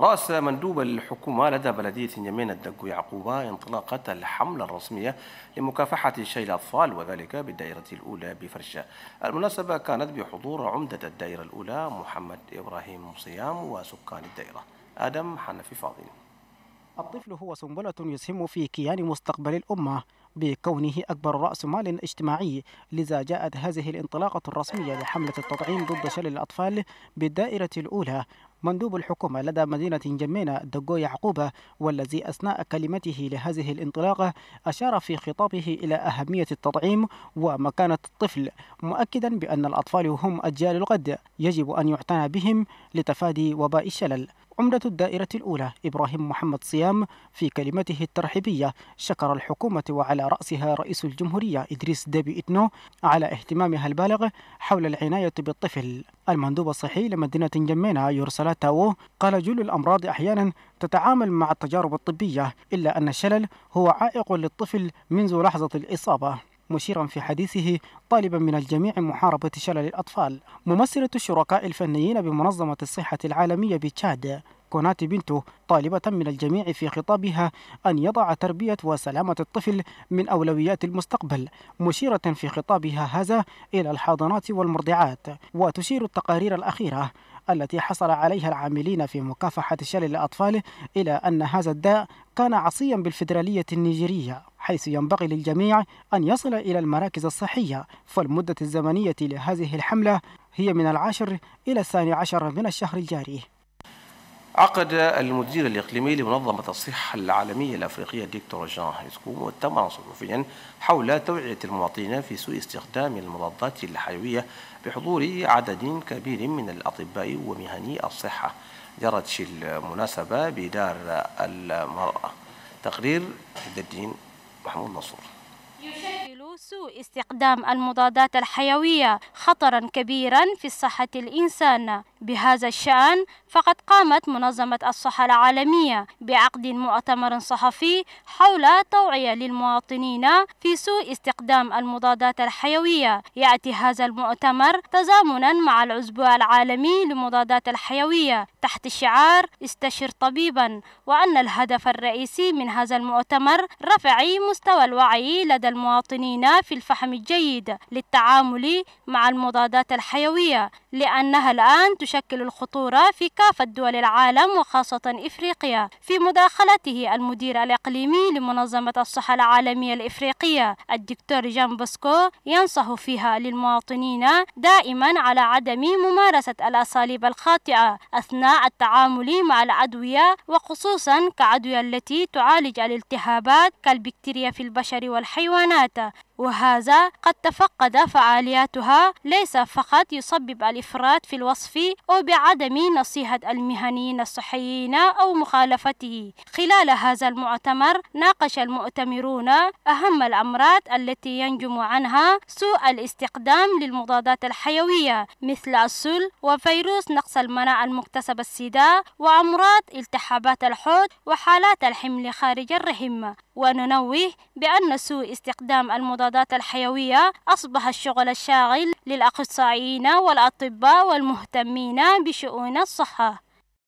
رأس مندوب الحكومة لدى بلدية يمين الدق يعقوبة انطلاقة الحملة الرسمية لمكافحة شيء الأطفال وذلك بالدائرة الأولى بفرشة المناسبة كانت بحضور عمدة الدائرة الأولى محمد إبراهيم صيام وسكان الدائرة آدم حنفي فاضل الطفل هو سنبلة يسهم في كيان مستقبل الأمة بكونه أكبر رأس مال اجتماعي لذا جاءت هذه الانطلاقة الرسمية لحملة التطعيم ضد شلل الأطفال بالدائرة الأولى مندوب الحكومة لدى مدينة جمينة دقو يعقوبة والذي أثناء كلمته لهذه الانطلاقة أشار في خطابه إلى أهمية التطعيم ومكانة الطفل مؤكدا بأن الأطفال هم أجيال الغد يجب أن يعتنى بهم لتفادي وباء الشلل عمدة الدائرة الأولى إبراهيم محمد صيام في كلمته الترحيبية شكر الحكومة وعلى رأسها رئيس الجمهورية إدريس ديبي إتنو على اهتمامها البالغ حول العناية بالطفل المندوب الصحي لمدينة جمينة يرسل تاو قال جل الأمراض أحيانا تتعامل مع التجارب الطبية إلا أن الشلل هو عائق للطفل منذ لحظة الإصابة مشيرا في حديثه طالبا من الجميع محاربة شلل الأطفال ممثلة الشركاء الفنيين بمنظمة الصحة العالمية بتشاد كوناتي بنتو طالبة من الجميع في خطابها أن يضع تربية وسلامة الطفل من أولويات المستقبل مشيرة في خطابها هذا إلى الحاضنات والمرضعات وتشير التقارير الأخيرة التي حصل عليها العاملين في مكافحة شلل الأطفال إلى أن هذا الداء كان عصيا بالفدرالية النيجيرية حيث ينبغي للجميع أن يصل إلى المراكز الصحية فالمدة الزمنية لهذه الحملة هي من العاشر إلى الثاني عشر من الشهر الجاري عقد المدير الإقليمي لمنظمة الصحة العالمية الأفريقية الدكتور جان هيسكو مؤتمرا صحفيا حول توعية المواطنين في سوء استخدام المضادات الحيوية بحضور عدد كبير من الأطباء ومهني الصحة جرت المناسبة بدار المرأة تقرير الدين محمود منصور يشكل سوء استخدام المضادات الحيوية خطرا كبيرا في صحة الإنسان بهذا الشأن فقد قامت منظمة الصحة العالمية بعقد مؤتمر صحفي حول توعية للمواطنين في سوء استخدام المضادات الحيوية يأتي هذا المؤتمر تزامنا مع الأسبوع العالمي للمضادات الحيوية تحت شعار استشر طبيبا وأن الهدف الرئيسي من هذا المؤتمر رفع مستوى الوعي لدى المواطنين في الفهم الجيد للتعامل مع المضادات الحيوية لأنها الآن تشكل الخطورة في كافة دول العالم وخاصة إفريقيا في مداخلته المدير الإقليمي لمنظمة الصحة العالمية الإفريقية الدكتور جان بوسكو ينصح فيها للمواطنين دائما على عدم ممارسة الأساليب الخاطئة أثناء التعامل مع الأدوية وخصوصا كأدوية التي تعالج الالتهابات كالبكتيريا في البشر والحيوانات وهذا قد تفقد فعالياتها ليس فقط يسبب الإفراط في الوصف أو بعدم نصيحة المهنيين الصحيين أو مخالفته خلال هذا المؤتمر ناقش المؤتمرون أهم الأمراض التي ينجم عنها سوء الاستخدام للمضادات الحيوية مثل السل وفيروس نقص المناعة المكتسبة السيدا وأمراض التحابات الحوض وحالات الحمل خارج الرحم وننوه بأن سوء استخدام المضادات الحيوية أصبح الشغل الشاغل للأخصائيين والأطباء والمهتمين بشؤون الصحة